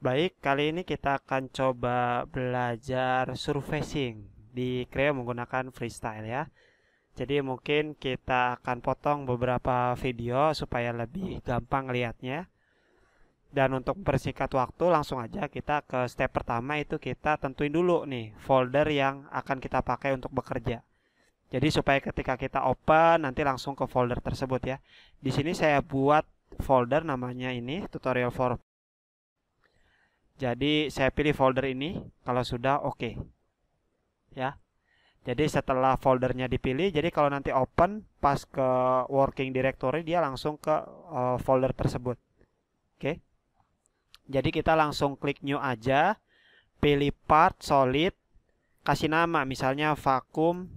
Baik, kali ini kita akan coba belajar surfacing di Creo menggunakan freestyle ya. Jadi mungkin kita akan potong beberapa video supaya lebih gampang lihatnya. Dan untuk mempersingkat waktu langsung aja kita ke step pertama itu kita tentuin dulu nih folder yang akan kita pakai untuk bekerja. Jadi supaya ketika kita open nanti langsung ke folder tersebut ya. Di sini saya buat folder namanya ini tutorial for jadi saya pilih folder ini. Kalau sudah oke. Okay. Ya. Jadi setelah foldernya dipilih, jadi kalau nanti open pas ke working directory dia langsung ke uh, folder tersebut. Oke. Okay. Jadi kita langsung klik new aja, pilih part solid, kasih nama misalnya vacuum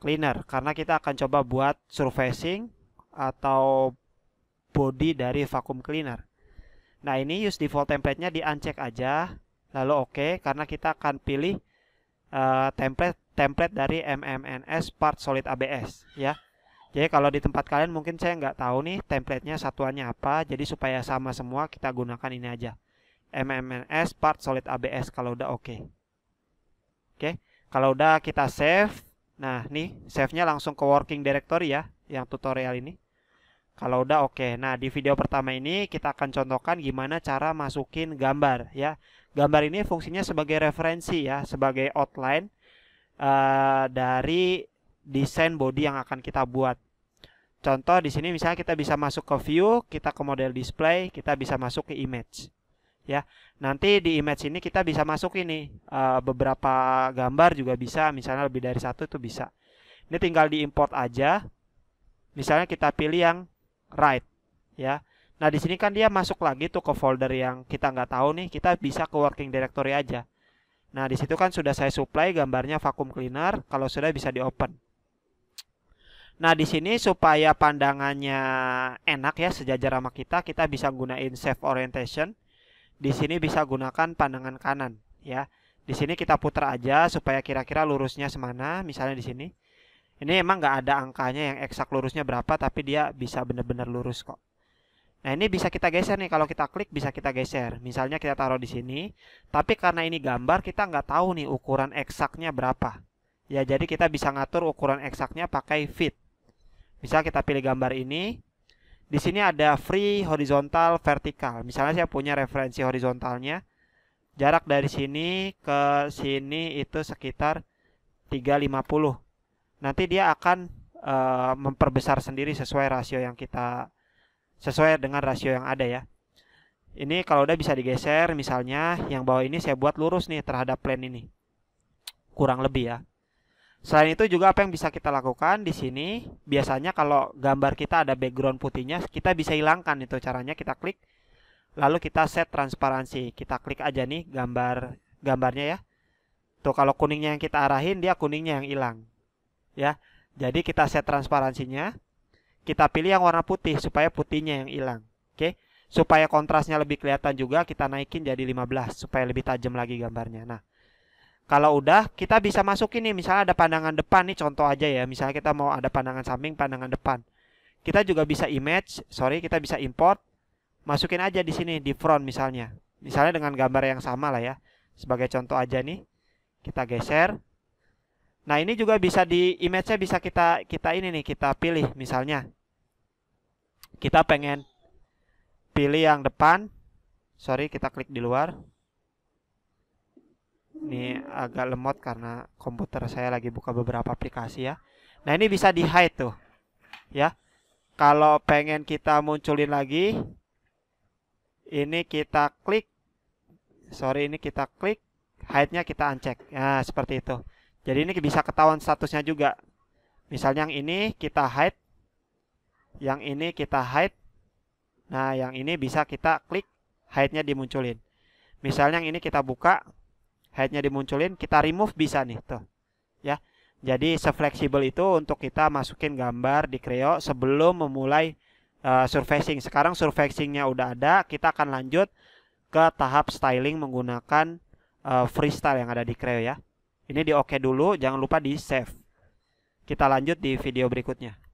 cleaner karena kita akan coba buat surfacing atau body dari vacuum cleaner. Nah ini use default template-nya di uncheck aja, lalu oke okay, karena kita akan pilih uh, template template dari MMNS part solid ABS ya. Jadi kalau di tempat kalian mungkin saya nggak tahu nih template-nya satuannya apa, jadi supaya sama semua kita gunakan ini aja. MMNS part solid ABS kalau udah oke. Okay. Oke, okay. kalau udah kita save, nah nih save-nya langsung ke working directory ya, yang tutorial ini. Kalau udah oke. Okay. Nah, di video pertama ini kita akan contohkan gimana cara masukin gambar ya. Gambar ini fungsinya sebagai referensi ya, sebagai outline uh, dari desain body yang akan kita buat. Contoh di sini misalnya kita bisa masuk ke view, kita ke model display, kita bisa masuk ke image. Ya, nanti di image ini kita bisa masuk ini uh, beberapa gambar juga bisa, misalnya lebih dari satu itu bisa. Ini tinggal diimport aja. Misalnya kita pilih yang right ya. Nah di sini kan dia masuk lagi tuh ke folder yang kita nggak tahu nih, kita bisa ke working directory aja. Nah di situ kan sudah saya supply gambarnya vacuum cleaner, kalau sudah bisa di open. Nah di sini supaya pandangannya enak ya sejajar sama kita, kita bisa gunain save orientation. Di sini bisa gunakan pandangan kanan ya. Di sini kita putar aja supaya kira-kira lurusnya semana, misalnya di sini. Ini emang nggak ada angkanya yang eksak lurusnya berapa, tapi dia bisa benar-benar lurus kok. Nah ini bisa kita geser nih kalau kita klik bisa kita geser. Misalnya kita taruh di sini, tapi karena ini gambar kita nggak tahu nih ukuran eksaknya berapa. Ya jadi kita bisa ngatur ukuran eksaknya pakai fit. Misal kita pilih gambar ini, di sini ada free, horizontal, vertikal. Misalnya saya punya referensi horizontalnya, jarak dari sini ke sini itu sekitar 350 nanti dia akan uh, memperbesar sendiri sesuai rasio yang kita sesuai dengan rasio yang ada ya. Ini kalau udah bisa digeser misalnya yang bawah ini saya buat lurus nih terhadap plan ini. Kurang lebih ya. Selain itu juga apa yang bisa kita lakukan di sini biasanya kalau gambar kita ada background putihnya kita bisa hilangkan itu caranya kita klik lalu kita set transparansi. Kita klik aja nih gambar gambarnya ya. Tuh kalau kuningnya yang kita arahin dia kuningnya yang hilang ya. Jadi kita set transparansinya, kita pilih yang warna putih supaya putihnya yang hilang. Oke. Okay? Supaya kontrasnya lebih kelihatan juga kita naikin jadi 15 supaya lebih tajam lagi gambarnya. Nah, kalau udah kita bisa masukin nih misalnya ada pandangan depan nih contoh aja ya. Misalnya kita mau ada pandangan samping, pandangan depan. Kita juga bisa image, sorry kita bisa import. Masukin aja di sini di front misalnya. Misalnya dengan gambar yang sama lah ya. Sebagai contoh aja nih. Kita geser. Nah, ini juga bisa di image-nya bisa kita kita ini nih, kita pilih misalnya. Kita pengen pilih yang depan. Sorry, kita klik di luar. Ini agak lemot karena komputer saya lagi buka beberapa aplikasi ya. Nah, ini bisa di hide tuh. Ya. Kalau pengen kita munculin lagi, ini kita klik sorry ini kita klik hide-nya kita uncheck. Nah, seperti itu. Jadi ini bisa ketahuan statusnya juga. Misalnya yang ini kita hide, yang ini kita hide. Nah, yang ini bisa kita klik hide-nya dimunculin. Misalnya yang ini kita buka, hide-nya dimunculin, kita remove bisa nih tuh. Ya. Jadi sefleksibel itu untuk kita masukin gambar di Creo sebelum memulai uh, surfacing. Sekarang surfacing-nya udah ada, kita akan lanjut ke tahap styling menggunakan uh, freestyle yang ada di Creo ya. Ini di oke OK dulu, jangan lupa di save. Kita lanjut di video berikutnya.